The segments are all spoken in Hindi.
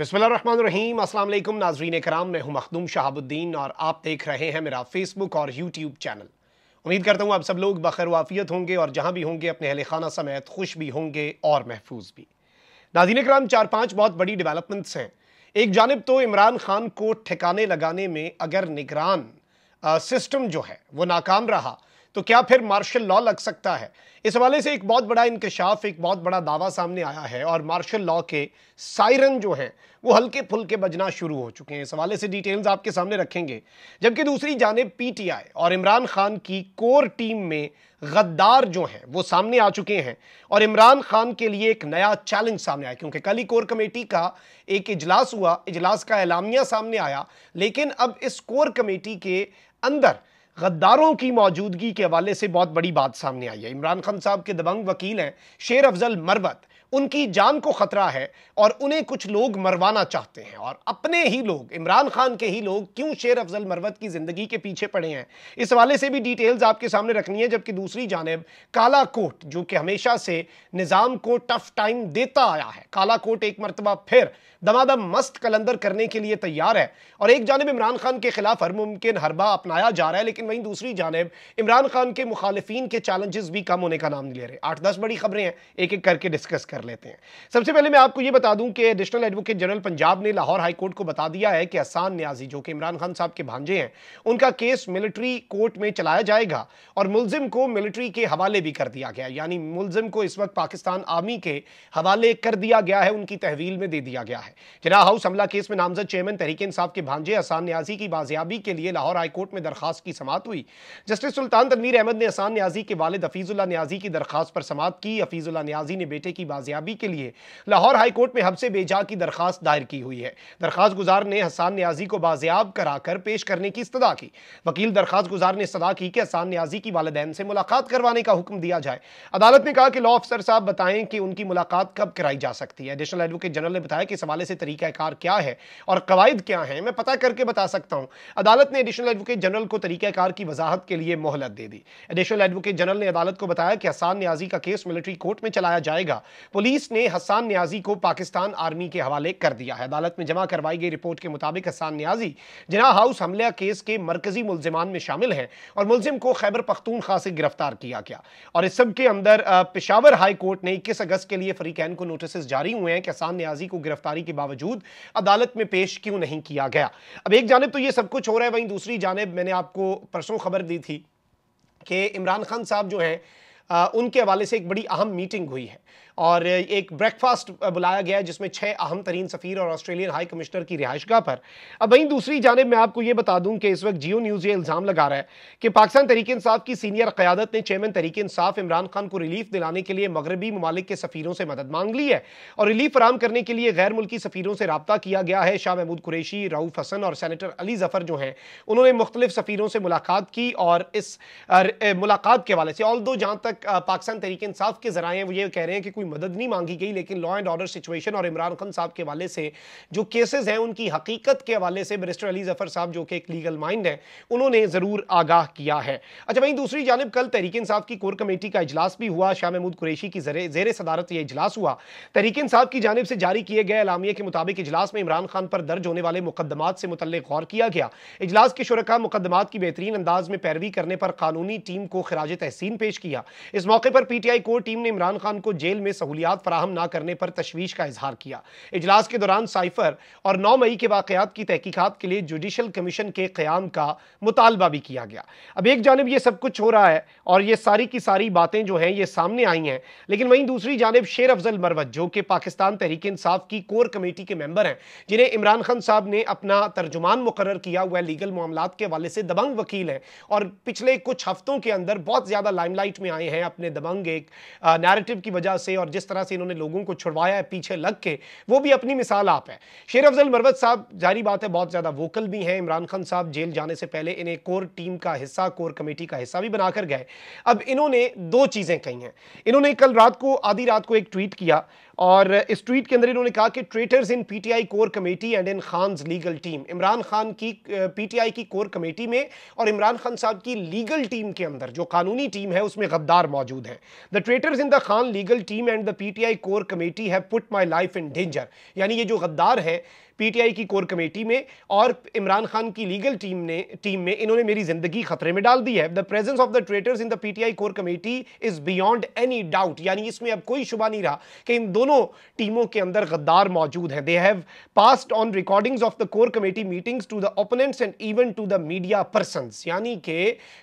बिसमीम अल्लाम नाजरीन कराम मैं हूं मखदूम शहाबुद्दीन और आप देख रहे हैं मेरा फेसबुक और यूट्यूब चैनल उम्मीद करता हूं आप सब लोग बखैर वाफियत होंगे और जहां भी होंगे अपने अहल खाना समेत खुश भी होंगे और महफूज भी नाजीन कराम चार पाँच बहुत बड़ी डेवलपमेंट्स हैं एक जानब तो इमरान खान को ठिकाने लगाने में अगर निगरान सिस्टम जो है वो नाकाम रहा तो क्या फिर मार्शल लॉ लग सकता है इस हवाले से एक बहुत बड़ा इंकशाफ एक बहुत बड़ा दावा सामने आया है और मार्शल लॉ के सायरन जो हैं वो हल्के फुलके बजना शुरू हो चुके हैं इस हवाले से डिटेल्स आपके सामने रखेंगे जबकि दूसरी टी पीटीआई और इमरान खान की कोर टीम में गद्दार जो हैं वो सामने आ चुके हैं और इमरान खान के लिए एक नया चैलेंज सामने आया क्योंकि कल ही कोर कमेटी का एक इजलास हुआ इजलास का एलामिया सामने आया लेकिन अब इस कोर कमेटी के अंदर गद्दारों की मौजूदगी के हवाले से बहुत बड़ी बात सामने आई है इमरान खान साहब के दबंग वकील हैं शेर अफजल मरवत उनकी जान को खतरा है और उन्हें कुछ लोग मरवाना चाहते हैं और अपने ही लोग इमरान खान के ही लोग क्यों शेर अफजल मरवत की ज़िंदगी के पीछे पड़े हैं इस हवाले से भी डिटेल्स आपके सामने रखनी है जबकि दूसरी जानब काला कोट जो कि हमेशा से निज़ाम को टफ टाइम देता आया है काला कोट एक मरतबा फिर दमादम मस्त कलंदर करने के लिए तैयार है और एक जानब इमरान खान के खिलाफ हर मुमकिन हरबा अपनाया जा रहा है लेकिन वहीं दूसरी जानब इमरान खान के मुखालफी के चैलेंजेस भी कम होने का नाम नहीं ले रहे आठ दस बड़ी खबरें हैं एक एक करके डिस्कस कर कर लेते हैं सबसे पहले मैं आपको यह बता दूं कि एडिशनल एडवोकेट जनरल पंजाब ने लाहौर हाई कोर्ट को बता दिया है कि असान न्याजी जो कि इमरान खान साहब के भांजे हैं उनका केस मिलिट्री कोर्ट में चलाया जाएगा और मुलजिम को मिलिट्री के हवाले भी कर दिया गया यानी मुलजिम को इस वक्त पाकिस्तान आर्मी के हवाले कर दिया गया है उनकी तहवील में दे दिया गया है जना हाउस हमला केस में नामजद चेयरमैन तहरीके इंसाफ के भांजे असान न्याजी की बाजियाबी के लिए लाहौर हाईकोर्ट में दरखास्त की समात हुई जस्टिस सुल्तान तनवीर अहमद ने असान न्याजी के वालद हफीजुल्ला न्याजी की दरखास्त पर समात की हफीजुल्ला न्याजी ने बेटे की बाजिया बाजियाबी के लिए लाहौर हाईकोर्ट में हमसे बेजा की दरखास्त दायर की हुई है दरखास्त गुजार ने हसान न्याजी को बाजियाब कराकर पेश करने की इस्तदा की वकील दरखास्त गुजार ने सदा की कि हसान न्याजी की वालदेन से मुलाकात करवाने का हुक्म दिया जाए अदालत ने कहा कि लॉ अफसर साहब बताएं कि उनकी मुलाकात कब कराई जा सकती है एडिशनल एडवोकेट जनरल ने बताया कि इस हवाले से तरीक़ाकार क्या है और कवायद क्या है मैं पता करके बता सकता हूँ अदालत ने एडिशनल एडवोकेट जनरल को तरीक़ाकार की वजाहत के लिए मोहलत दे दी एडिशनल एडवोकेट जनरल ने अदालत को बताया कि हसान न्याजी का केस मिलिट्री कोर्ट में चलाया जाएगा पुलिस ने हसान न्याजी को पाकिस्तान आर्मी के हवाले कर दिया है अदालत में जमा करवाई गई रिपोर्ट के मुताबिक हसान न्याजी जिना हाउस हमला केस के मरकजी मुलजमान में शामिल हैं और मुलजिम को खैबर पख्तूनखा से गिरफ्तार किया गया और इस सबके अंदर पिशावर हाई कोर्ट ने इक्कीस अगस्त के लिए फरीकैन को नोटिस जारी हुए हैं कि हसान न्याजी को गिरफ्तारी के बावजूद अदालत में पेश क्यों नहीं किया गया अब एक जानब तो ये सब कुछ हो रहा है वहीं दूसरी जानब मैंने आपको परसों खबर दी थी कि इमरान खान साहब जो हैं उनके हवाले से एक बड़ी अहम मीटिंग हुई है और एक ब्रेकफास्ट बुलाया गया है जिसमें छह अहम तरीन सफ़ीर और ऑस्ट्रेलियन हाई कमिश्नर की रिहाइशगाह पर अब वहीं दूसरी जानब मैं आपको ये बता दूं कि इस वक्त जियो न्यूज़ ये इल्ज़ाम लगा रहा है कि पाकिस्तान तरीक इंसाफ की सीनियर क्यादत ने चेयरमैन तरीक इंसाफ इमरान खान को रिलीफ दिलाने के लिए मगरबी ममालिक के सफ़ीरों से मदद मांग ली है और रिलीफ फराम करने के लिए गैर मुल्की सफ़ीरों से रबता किया गया है शाह महमूद कुरेशी राउफ हसन और सैनिटर अली जफर जो हैं उन्होंने मुख्तलिफ सफ़ीरों से मुलाकात की और इस मुलाकात के हवाले से ऑल दो जहाँ तक पाकिस्तान तरीक इंसाफ के जराए वो ये कह रहे हैं कि कोई मदद नहीं मांगी गई लेकिन लॉ एंड ऑर्डर सिचुएशन और इमरान खान साहब के हवाले से जो केसेस हैं उनकी हकीकत के हवाले से बैरिस्टर अली जफर साहब जो कि एक लीगल माइंड है उन्होंने ज़रूर आगाह किया है अच्छा वहीं दूसरी जानब कल तहरीक साहब की कोर कमेटी का इजलास भी हुआ शाह महमूद कुरेशी की जेर सदारत यह इजलास हुआ तहरीक साहब की जानब से जारी किए गए अलामिया के मुताबिक इजलास में इमरान खान पर दर्ज होने वाले मुकदमात से मुतल गौर किया गया इजलास के शुरा मुकदमात की बेहतरीन अंदाज में पैरवी करने पर कानूनी टीम को खराज तहसीन पेश किया इस मौके पर पीटीआई कोर टीम ने इमरान खान को जेल में में सहूलियात फराहम ना करने पर तशवीश का इजहार किया इजलास के दौरान साइफर और नौ मई के वाकत की तहकीकत के लिए जुडिशल कमीशन के क्याम का मुतालबा भी किया गया अब एक जानब ये सब कुछ हो रहा है और ये सारी की सारी बातें जो हैं ये सामने आई हैं लेकिन वहीं दूसरी जानब शेर अफजल मरवत जो कि पाकिस्तान तहरीक इंसाफ की कोर कमेटी के मेम्बर हैं जिन्हें इमरान खान साहब ने अपना तर्जुमान मुकर किया हुआ लीगल मामला के हवाले से दबंग वकील हैं और पिछले कुछ हफ्तों के अंदर बहुत ज़्यादा लाइमलाइट में आए हैं अपने दबंग एक नैरेटिव की वजह से और जिस तरह से इन्होंने लोगों को छुड़वाया है पीछे लग के वो भी अपनी मिसाल आप है शेर अफजल मरवत साहब जारी बात है बहुत ज़्यादा वोकल भी हैं इमरान खान साहब जेल जाने से पहले इन्हें कोर टीम का हिस्सा कोर कमेटी का हिस्सा भी बनाकर गए अब इन्होंने दो चीज़ें कही हैं इन्होंने कल रात को आधी रात को एक ट्वीट किया और इस ट्वीट के अंदर इन्होंने कहा कि traitors in PTI core committee and in Khan legal team Imran Khan की पीटीआई की कोर कमेटी में और इमरान खान साहब की लीगल टीम के अंदर जो कानूनी टीम है उसमें गद्दार मौजूद है the traitors in the Khan legal team and the PTI core committee है put my life in danger यानी ये जो गद्दार हैं पीटीआई की कोर कमेटी में और इमरान खान की लीगल टीम ने टीम में इन्होंने मेरी जिंदगी खतरे में डाल दी है the presence of the traitors in the PTI core committee is beyond any doubt यानी इसमें अब कोई शुबा नहीं रहा कि इन दोनों टीमों के अंदर गद्दार मौजूद है they have passed on recordings of the core committee meetings to the opponents and even to the media person यानी कि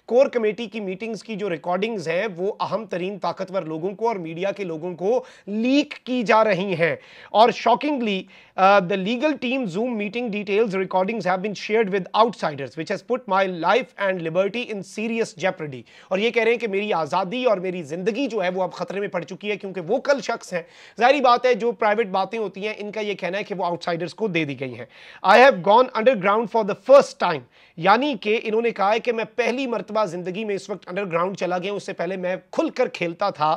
कोर कमेटी की मीटिंग्स की जो रिकॉर्डिंग्स हैं वो अहम तरीन ताकतवर लोगों को और मीडिया के लोगों को लीक की जा रही हैं और shockingly the legal team Zoom meeting details, recordings have been shared with outsiders, which has put my life and liberty in serious jeopardy. और ये कह रहे हैं कि मेरी आज़ादी और मेरी ज़िंदगी जो है वो अब ख़तरे में पड़ चुकी है क्योंकि वो कल शख्स हैं जाहरी बात है जो प्राइवेट बातें होती हैं इनका ये कहना है कि वो आउटसाइडर्स को दे दी गई हैं I have gone underground for the first time यानी कि इन्होंने कहा है कि मैं पहली मरतबा ज़िंदगी में इस वक्त अंडरग्राउंड चला गया उससे पहले मैं खुलकर खेलता था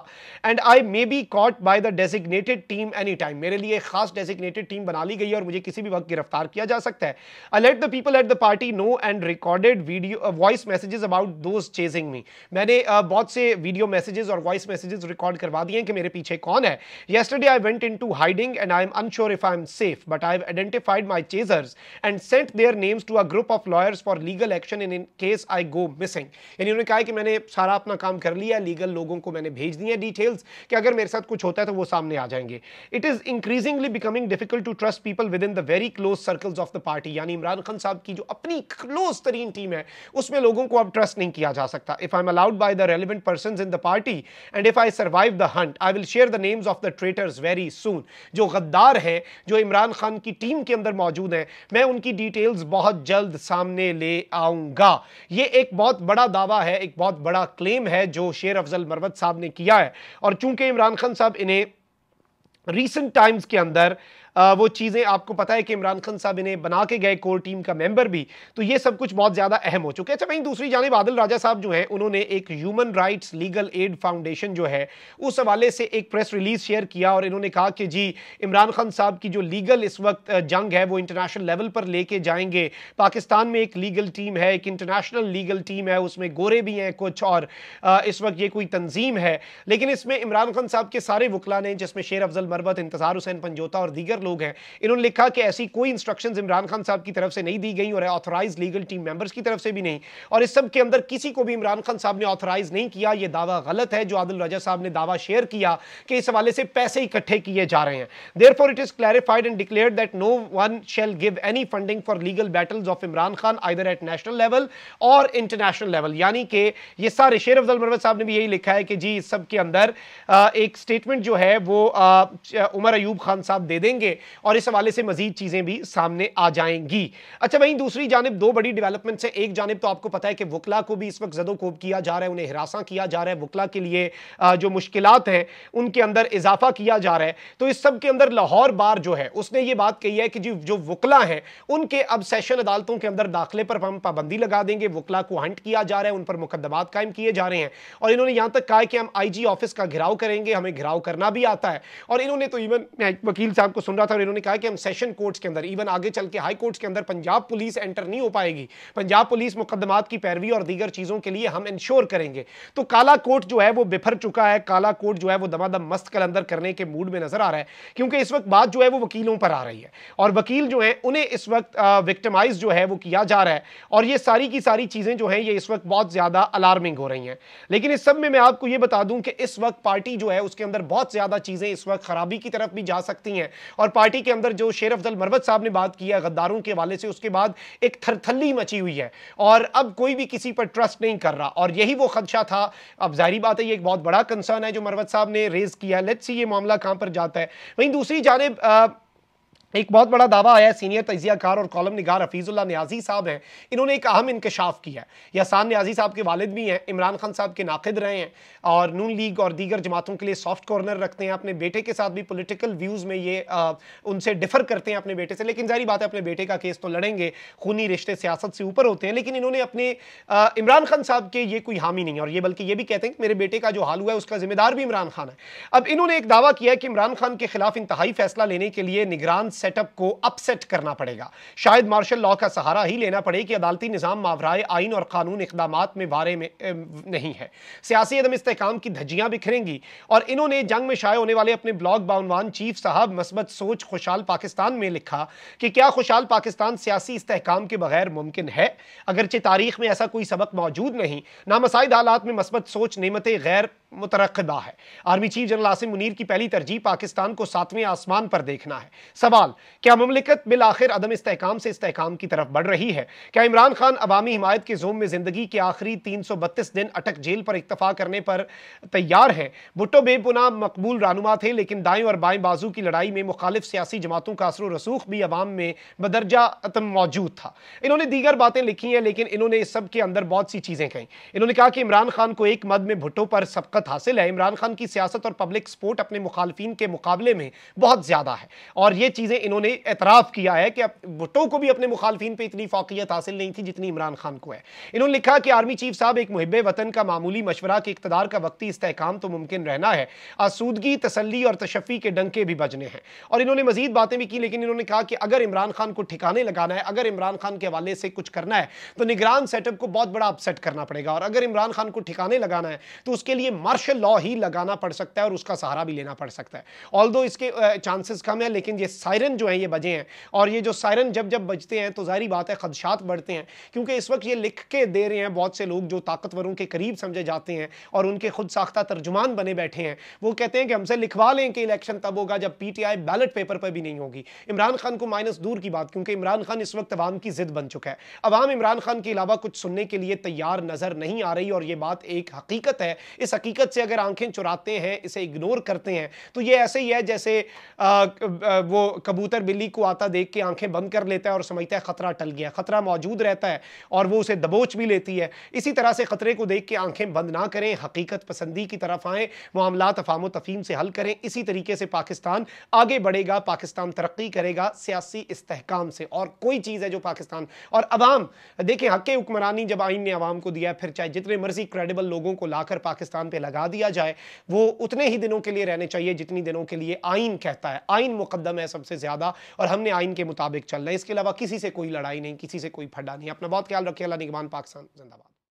and I may be caught by the designated team any time मेरे लिए खास डेजिग्नेटेड टीम बना ली गई है और मुझे किसी भी वक्त गिरफ्तार किया जा सकता है I let the people at the party know and recorded video voice messages about those chasing me मैंने uh, बहुत से वीडियो मैसेजेस और वॉइस मैसेजेस रिकॉर्ड करवा दिए हैं कि मेरे पीछे कौन है yesterday I went into hiding and I am unsure if I am safe but I have identified my chasers and sent their names to a group of lawyers for for legal action in in case I go missing यानी उन्होंने कहा कि मैंने सारा अपना काम कर लिया लीगल लोगों को मैंने भेज दिए डिटेल्स कि अगर मेरे साथ कुछ होता है तो वो सामने आ जाएंगे it is increasingly becoming difficult to trust people within the very close circles of the party यानी इमरान खान साहब की जो अपनी क्लोज तरीन टीम है उसमें लोगों को अब ट्रस्ट नहीं किया जा सकता if I am allowed by the relevant person in the party and if I survive the hunt I will share the names of the traitors very soon जो गद्दार हैं जो इमरान खान की टीम के अंदर मौजूद हैं मैं उनकी डिटेल्स बहुत जल्द सामने ले आऊंगा ये एक बहुत बड़ा दावा है एक बहुत बड़ा क्लेम है जो शेर अफजल मरवत साहब ने किया है और चूंकि इमरान खान साहब इन्हें रिसेंट टाइम्स के अंदर वो चीज़ें आपको पता है कि इमरान खान साहब इन्हें बना के गए कोर टीम का मेंबर भी तो ये सब कुछ बहुत ज़्यादा अहम हो चुके हैं अच्छा वहीं दूसरी जानब आदिल राजा साहब जो हैं उन्होंने एक human rights legal aid foundation जो है उस हवाले से एक प्रेस रिलीज शेयर किया और इन्होंने कहा कि जी इमरान खान साहब की जो लीगल इस वक्त जंग है वो इंटरनेशनल लेवल पर लेके जाएंगे पाकिस्तान में एक लीगल टीम है एक इंटरनेशनल लीगल टीम है उसमें गोरे भी हैं कुछ और इस वक्त ये कोई तंजीम है लेकिन इसमें इमरान खान साहब के सारे वकला ने जिसमें शेर अफजल मरबत इंतजार हुसैन पंजोता और दीगर लोग हैं इन्होंने लिखा कि ऐसी कोई इंस्ट्रक्शंस इमरान खान साहब की तरफ से नहीं दी गई और ऑथराइज लीगल टीम मेंबर्स की तरफ से भी नहीं और इस सब के अंदर किसी को भी इमरान खान साहब ने ऑथराइज नहीं किया यह दावा गलत है जो आदिल राजा साहब ने दावा शेयर किया कि इस हवाले से पैसे इकट्ठे किए जा रहे हैं therefore it is clarified and declare that no one shall give any funding for legal battles of Imran Khan either at national level और इंटरनेशनल लेवल यानी कि ये सारे शेर अफजल मरवत साहब ने भी यही लिखा है कि जी इस सब के अंदर एक स्टेटमेंट जो है वो उमर अयूब खान साहब दे देंगे करेंगे और इस हवाले से मजीद चीज़ें भी सामने आ जाएंगी अच्छा वहीं दूसरी जानब दो बड़ी डेवलपमेंट है एक जानब तो आपको पता है कि वकला को भी इस वक्त जदोकोब किया जा रहा है उन्हें हिरासा किया जा रहा है वकला के लिए जो मुश्किल हैं उनके अंदर इजाफा किया जा रहा है तो इस सब के अंदर लाहौर बार जो है उसने ये बात कही है कि जी जो वकला है उनके अब सेशन अदालतों के अंदर दाखिले पर हम पाबंदी लगा देंगे वकला को हंट किया जा रहा है उन पर मुकदमा कायम किए जा रहे हैं और इन्होंने यहां तक कहा कि हम आईजी ऑफिस का घिराव करेंगे हमें घिराव करना भी आता है और इन्होंने तो इवन वकील साहब को सुन रहा था और इन्होंने कहा कि हम सेशन कोर्ट्स के अंदर इवन आगे चल के हाई कोर्ट्स के अंदर पंजाब पुलिस एंटर नहीं हो पाएगी पंजाब पुलिस मुकदमात की पैरवी और दीगर चीज़ों के लिए हम इंश्योर करेंगे तो काला कोर्ट जो है वो बिफर चुका है काला कोर्ट जो है वो दमादम मस्त कलंदर करने के मूड में नजर आ रहा है क्योंकि इस वक्त बात जो है वो वकीलों पर आ रही है और वकील जो है उन्हें इस वक्त विक्टमाइज जो है वो किया जा रहा है और ये सारी की सारी चीज़ें जो है ये इस वक्त बहुत ज़्यादा अलार्मिंग हो रही है लेकिन इस सब में मैं आपको ये बता दूं कि इस वक्त पार्टी जो है उसके अंदर बहुत ज़्यादा चीज़ें इस वक्त खराबी की तरफ भी जा सकती हैं और पार्टी के अंदर जो शेर अफजल मरवत साहब ने बात किया गद्दारों के हवाले से उसके बाद एक थरथली मची हुई है और अब कोई भी किसी पर ट्रस्ट नहीं कर रहा और यही वो खदशा था अब जाहरी बात है ये एक बहुत बड़ा कंसर्न है जो मरवत साहब ने रेज किया लेट्स सी ये मामला कहाँ पर जाता है वहीं दूसरी जानब एक बहुत बड़ा दावा आया सीनियर तजियाकार और कॉलम निगार हफीजुल्ला न्याजी साहब हैं इन्होंने एक अहम इंकशाफ किया है यासान न्याजी साहब के वालिद भी हैं इमरान खान साहब के नाकद रहे हैं और नून लीग और दीगर जमातों के लिए सॉफ्ट कॉर्नर रखते हैं अपने बेटे के साथ भी पोलिटिकल व्यूज़ में ये आ, उनसे डिफर करते हैं अपने बेटे से लेकिन जारी बात है अपने बेटे का केस तो लड़ेंगे खूनी रिश्ते सियासत से ऊपर होते हैं लेकिन इन्होंने अपने इमरान खान साहब के ये कोई हामी नहीं है और ये बल्कि ये भी कहते हैं कि मेरे बेटे का जो हाल हुआ है उसका जिम्मेदार भी इमरान खान है अब इन्होंने एक दावा किया कि इमरान खान के खिलाफ इंतहाई फैसला लेने के लिए निगरान सेटअप को अपसेट करना पड़ेगा शायद मार्शल लॉ का सहारा ही लेना पड़े कि अदालती निज़ाम मावराए आइन और कानून इकदाम में बारे में नहीं है सियासी अदम इसकाम की धज्जियाँ बिखरेंगी और इन्होंने जंग में शाये होने वाले अपने ब्लॉक बानवान चीफ साहब मस्बत सोच खुशहाल पाकिस्तान में लिखा कि क्या खुशहाल पाकिस्तान सियासी इसकाम के बगैर मुमकिन है अगरचे तारीख में ऐसा कोई सबक मौजूद नहीं नामसाइद हालात में मस्बत सोच नियमतें गैर मुतरकदा है army chief general Asim Munir की पहली तरजीह पाकिस्तान को सातवें आसमान पर देखना है सवाल क्या ममलिकत बिल आखिर अदम इसकाम से इसकाम की तरफ बढ़ रही है क्या इमरान खान अवामी हिमायत के जोम में जिंदगी के आखिरी तीन सौ बत्तीस दिन अटक जेल पर इतफा करने पर तैयार है भुट्टो बेपुना मकबूल रानुमा थे लेकिन दाएं और बाएं बाजू की लड़ाई में मुखालिफ सियासी जमातों का असर रसूख भी अवाम में बदरजा मौजूद था इन्होंने दीगर बातें लिखी हैं लेकिन इन्होंने इस सब के अंदर बहुत सी चीज़ें कहीं इन्होंने कहा कि इमरान खान को एक मद में भुट्टो पर सबकत शहरत हासिल है इमरान खान की सियासत और पब्लिक सपोर्ट अपने मुखालफी के मुकाबले में बहुत ज़्यादा है और ये चीज़ें इन्होंने एतराफ़ किया है कि भुट्टो को भी अपने मुखालफी पर इतनी फोकियत हासिल नहीं थी जितनी इमरान खान को है इन्होंने लिखा कि आर्मी चीफ साहब एक मुहब वतन का मामूली मशवरा के इकतदार का वक्ती इस्तेकाम तो मुमकिन रहना है आसूदगी तसली और तशफ़ी के डंके भी बजने हैं और इन्होंने मजीद बातें भी की लेकिन इन्होंने कहा कि अगर इमरान खान को ठिकाने लगाना है अगर इमरान खान के हवाले से कुछ करना है तो निगरान सेटअप को बहुत बड़ा अपसेट करना पड़ेगा और अगर इमरान खान को ठिकाने लगाना है तो उसके लिए मार्शल लॉ ही लगाना पड़ सकता है और उसका सहारा भी लेना पड़ सकता है ऑल इसके चांसेस कम है लेकिन ये सायरन जो है ये बजे हैं और ये जो सायरन जब जब बजते हैं तो जाहरी बात है खदशात बढ़ते हैं क्योंकि इस वक्त ये लिख के दे रहे हैं बहुत से लोग जो ताकतवरों के करीब समझे जाते हैं और उनके खुद साख्ता तर्जुमान बने बैठे हैं वो कहते हैं कि हमसे लिखवा लें कि इलेक्शन तब होगा जब P T I ballot paper पर भी नहीं होगी इमरान खान को माइनस दूर की बात क्योंकि इमरान खान इस वक्त अवाम की जिद बन चुका है अवाम इमरान खान के अलावा कुछ सुनने के लिए तैयार नजर नहीं आ रही और ये बात एक हकीकत है इस हकीकत हकीकत से अगर आंखें चुराते हैं इसे इग्नोर करते हैं तो ये ऐसे ही है जैसे आ, वो कबूतर बिल्ली को आता देख के आंखें बंद कर लेता है और समझता है खतरा टल गया खतरा मौजूद रहता है और वो उसे दबोच भी लेती है इसी तरह से खतरे को देख के आंखें बंद ना करें हकीकत पसंदी की तरफ आए मामला अफाम तफीम से हल करें इसी तरीके से पाकिस्तान आगे बढ़ेगा पाकिस्तान तरक्की करेगा सियासी इस्तेकाम से और कोई चीज़ है जो पाकिस्तान और अवाम देखें हक हुक्मरानी जब आइन ने आवाम को दिया फिर चाहे जितने मर्जी क्रेडिबल लोगों को लाकर पाकिस्तान पर लगा दिया जाए वो उतने ही दिनों के लिए रहने चाहिए जितनी दिनों के लिए आइन कहता है आइन मुकदम है सबसे ज़्यादा और हमने आइन के मुताबिक चलना है इसके अलावा किसी से कोई लड़ाई नहीं किसी से कोई फड्डा नहीं अपना बहुत ख्याल रखिए अल्लाह निगमान पाकिस्तान जिंदाबाद